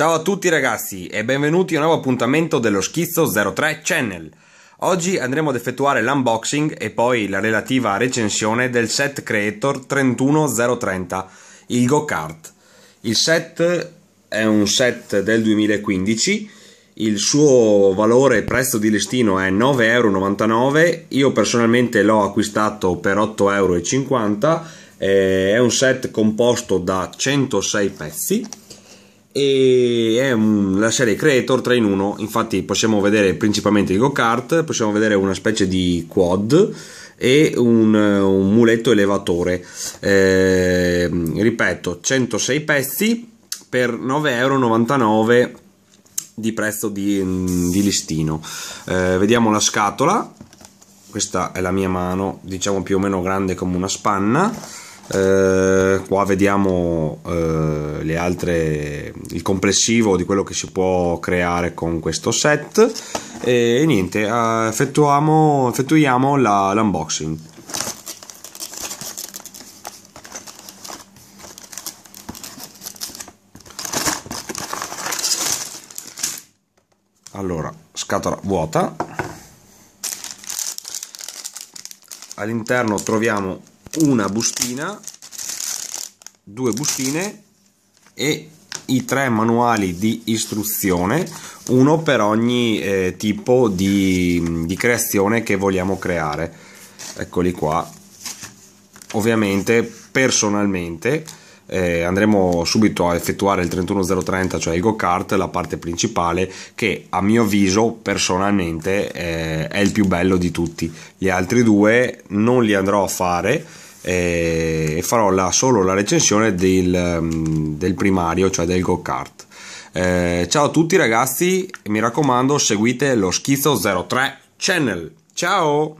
Ciao a tutti ragazzi e benvenuti a un nuovo appuntamento dello Schizzo 03 Channel. Oggi andremo ad effettuare l'unboxing e poi la relativa recensione del set Creator 31030, il go-kart. Il set è un set del 2015, il suo valore prezzo di listino è 9,99€, io personalmente l'ho acquistato per 8,50€, eh, è un set composto da 106 pezzi e è un, la serie Creator 3 in 1 infatti possiamo vedere principalmente il go-kart possiamo vedere una specie di quad e un, un muletto elevatore eh, ripeto 106 pezzi per 9,99€ di prezzo di, di listino eh, vediamo la scatola questa è la mia mano diciamo più o meno grande come una spanna eh, qua vediamo eh, le altre, il complessivo di quello che si può creare con questo set e, e niente, eh, effettuiamo, effettuiamo la, l'unboxing. Allora, scatola vuota. All'interno troviamo una bustina, due bustine e i tre manuali di istruzione, uno per ogni eh, tipo di, di creazione che vogliamo creare. Eccoli qua. Ovviamente personalmente eh, andremo subito a effettuare il 31030, cioè il go-kart, la parte principale che a mio avviso personalmente eh, è il più bello di tutti. Gli altri due non li andrò a fare eh, e farò la, solo la recensione del, mm, del primario, cioè del go-kart. Eh, ciao a tutti ragazzi, mi raccomando seguite lo Schizzo 03 Channel. Ciao!